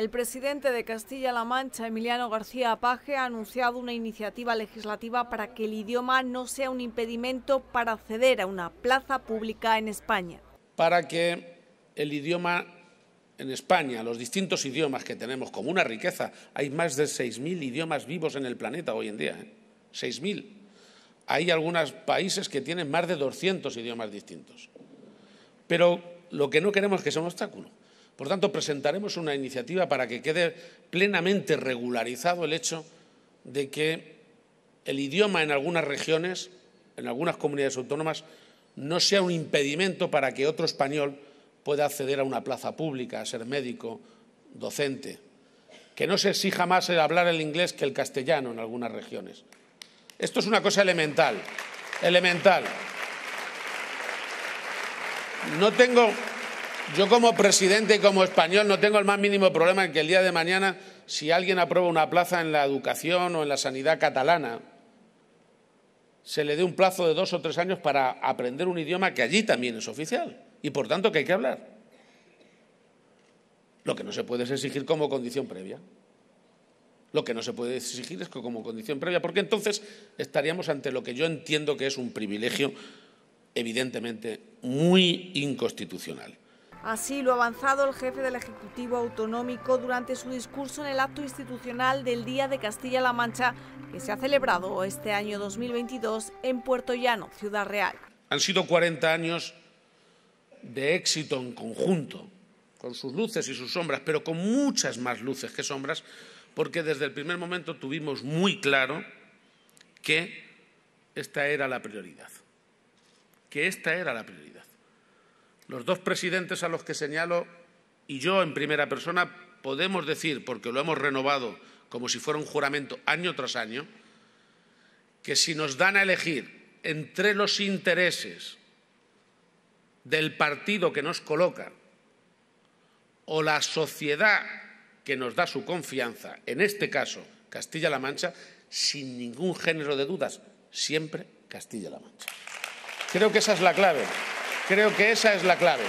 El presidente de Castilla-La Mancha, Emiliano García Paje, ha anunciado una iniciativa legislativa para que el idioma no sea un impedimento para acceder a una plaza pública en España. Para que el idioma en España, los distintos idiomas que tenemos como una riqueza, hay más de 6.000 idiomas vivos en el planeta hoy en día. 6.000. ¿eh? Hay algunos países que tienen más de 200 idiomas distintos. Pero lo que no queremos es que sea un obstáculo. Por tanto, presentaremos una iniciativa para que quede plenamente regularizado el hecho de que el idioma en algunas regiones, en algunas comunidades autónomas, no sea un impedimento para que otro español pueda acceder a una plaza pública, a ser médico, docente. Que no se exija más el hablar el inglés que el castellano en algunas regiones. Esto es una cosa elemental, elemental. No tengo, yo como presidente y como español no tengo el más mínimo problema en que el día de mañana, si alguien aprueba una plaza en la educación o en la sanidad catalana, se le dé un plazo de dos o tres años para aprender un idioma que allí también es oficial y por tanto que hay que hablar. Lo que no se puede es exigir como condición previa. Lo que no se puede exigir es que como condición previa, porque entonces estaríamos ante lo que yo entiendo que es un privilegio evidentemente muy inconstitucional. Así lo ha avanzado el jefe del Ejecutivo Autonómico durante su discurso en el acto institucional del Día de Castilla-La Mancha, que se ha celebrado este año 2022 en Puerto Llano, Ciudad Real. Han sido 40 años de éxito en conjunto, con sus luces y sus sombras, pero con muchas más luces que sombras, porque desde el primer momento tuvimos muy claro que esta era la prioridad, que esta era la prioridad. Los dos presidentes a los que señalo y yo en primera persona podemos decir, porque lo hemos renovado como si fuera un juramento año tras año, que si nos dan a elegir entre los intereses del partido que nos coloca o la sociedad que nos da su confianza, en este caso Castilla-La Mancha, sin ningún género de dudas, siempre Castilla-La Mancha. Creo que esa es la clave. Creo que esa es la clave.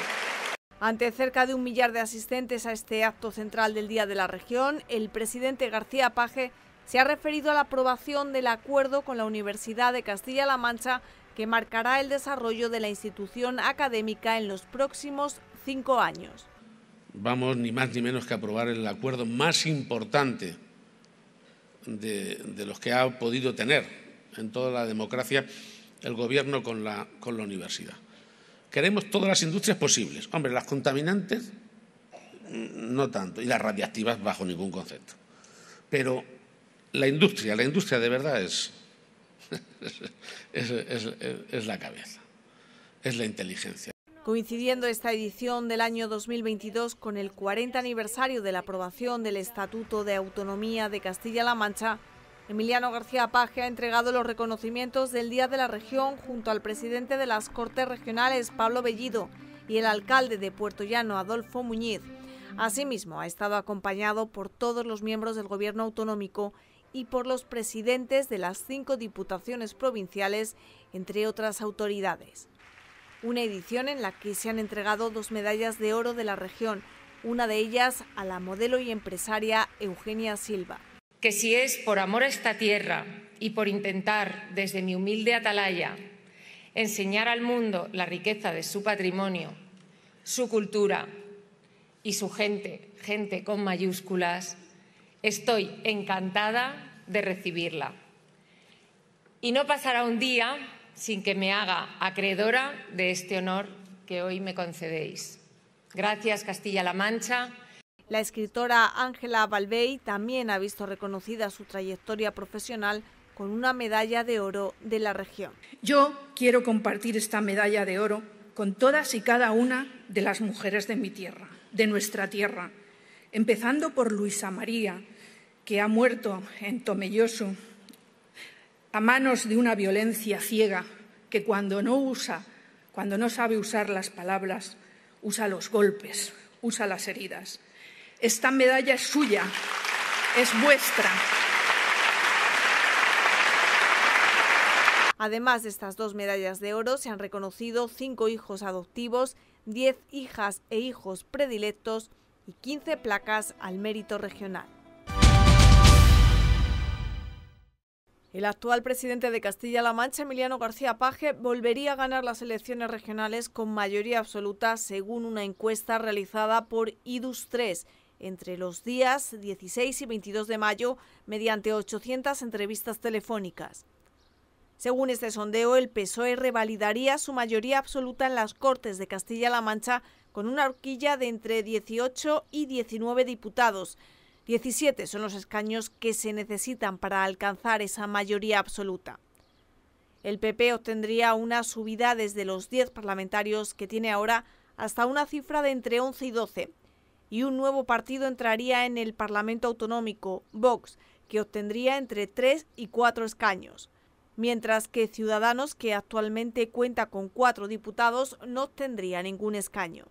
Ante cerca de un millar de asistentes a este acto central del Día de la Región, el presidente García Paje se ha referido a la aprobación del acuerdo con la Universidad de Castilla-La Mancha que marcará el desarrollo de la institución académica en los próximos cinco años. Vamos ni más ni menos que a aprobar el acuerdo más importante de, los que ha podido tener en toda la democracia el Gobierno con la universidad. Queremos todas las industrias posibles. Hombre, las contaminantes no tanto, y las radiactivas bajo ningún concepto. Pero la industria, la industria de verdad es, es, la cabeza, es la inteligencia. Coincidiendo esta edición del año 2022 con el 40 aniversario de la aprobación del Estatuto de Autonomía de Castilla-La Mancha, Emiliano García Paje ha entregado los reconocimientos del Día de la Región junto al presidente de las Cortes Regionales, Pablo Bellido, y el alcalde de Puerto Llano, Adolfo Muñiz. Asimismo, ha estado acompañado por todos los miembros del Gobierno autonómico y por los presidentes de las cinco diputaciones provinciales, entre otras autoridades. Una edición en la que se han entregado dos medallas de oro de la región, una de ellas a la modelo y empresaria Eugenia Silva que si es por amor a esta tierra y por intentar, desde mi humilde atalaya, enseñar al mundo la riqueza de su patrimonio, su cultura y su gente, gente con mayúsculas, estoy encantada de recibirla. Y no pasará un día sin que me haga acreedora de este honor que hoy me concedéis. Gracias, Castilla-La Mancha la escritora Ángela Balbey también ha visto reconocida su trayectoria profesional con una medalla de oro de la región. Yo quiero compartir esta medalla de oro con todas y cada una de las mujeres de mi tierra, de nuestra tierra, empezando por Luisa María, que ha muerto en Tomelloso a manos de una violencia ciega que cuando no usa, cuando no sabe usar las palabras, usa los golpes, usa las heridas. Esta medalla es suya, es vuestra. Además de estas dos medallas de oro, se han reconocido cinco hijos adoptivos, diez hijas e hijos predilectos y 15 placas al mérito regional. El actual presidente de Castilla-La Mancha, Emiliano García Paje, volvería a ganar las elecciones regionales con mayoría absoluta según una encuesta realizada por IDUS 3 entre los días 16 y 22 de mayo mediante 800 entrevistas telefónicas. Según este sondeo, el PSOE revalidaría su mayoría absoluta en las Cortes de Castilla-La Mancha con una horquilla de entre 18 y 19 diputados. 17 son los escaños que se necesitan para alcanzar esa mayoría absoluta. El PP obtendría una subida desde los 10 parlamentarios que tiene ahora hasta una cifra de entre 11 y 12 y un nuevo partido entraría en el Parlamento Autonómico, Vox, que obtendría entre tres y cuatro escaños. Mientras que Ciudadanos, que actualmente cuenta con cuatro diputados, no obtendría ningún escaño.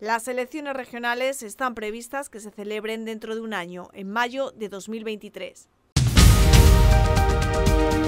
Las elecciones regionales están previstas que se celebren dentro de un año, en mayo de 2023.